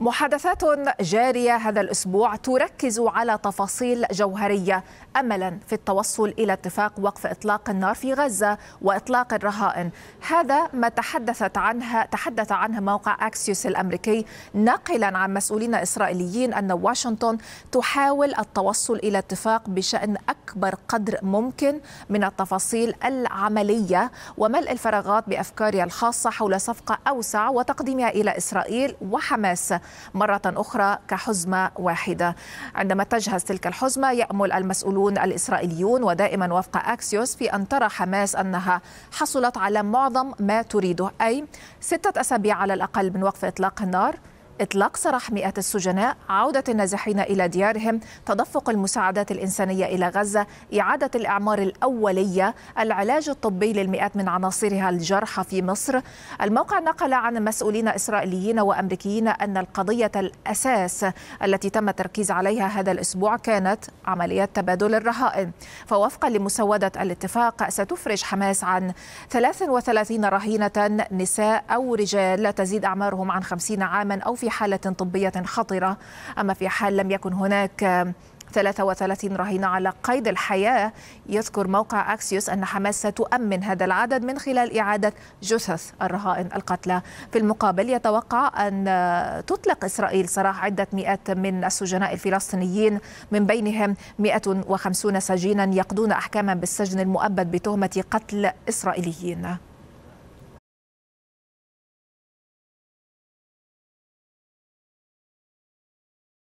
محادثات جارية هذا الأسبوع تركز على تفاصيل جوهرية أملا في التوصل إلى اتفاق وقف إطلاق النار في غزة وإطلاق الرهائن هذا ما تحدثت عنها تحدث عنه موقع أكسيوس الأمريكي ناقلا عن مسؤولين إسرائيليين أن واشنطن تحاول التوصل إلى اتفاق بشأن أكبر قدر ممكن من التفاصيل العملية وملء الفراغات بأفكارها الخاصة حول صفقة أوسع وتقديمها إلى إسرائيل وحماس مرة أخرى كحزمة واحدة عندما تجهز تلك الحزمة يأمل المسؤولون الإسرائيليون ودائما وفق أكسيوس في أن ترى حماس أنها حصلت على معظم ما تريده أي ستة أسابيع على الأقل من وقف إطلاق النار إطلاق سراح مئات السجناء عودة النازحين إلى ديارهم تدفق المساعدات الإنسانية إلى غزة إعادة الإعمار الأولية العلاج الطبي للمئات من عناصرها الجرحى في مصر الموقع نقل عن مسؤولين إسرائيليين وأمريكيين أن القضية الأساس التي تم التركيز عليها هذا الأسبوع كانت عمليات تبادل الرهائن فوفقا لمسودة الاتفاق ستفرج حماس عن 33 رهينة نساء أو رجال لا تزيد أعمارهم عن 50 عاما أو في حالة طبية خطرة أما في حال لم يكن هناك 33 رهينة على قيد الحياة يذكر موقع أكسيوس أن حماس ستؤمن هذا العدد من خلال إعادة جثث الرهائن القتلى في المقابل يتوقع أن تطلق إسرائيل سراح عدة مئات من السجناء الفلسطينيين من بينهم 150 سجينا يقضون أحكاما بالسجن المؤبد بتهمة قتل إسرائيليين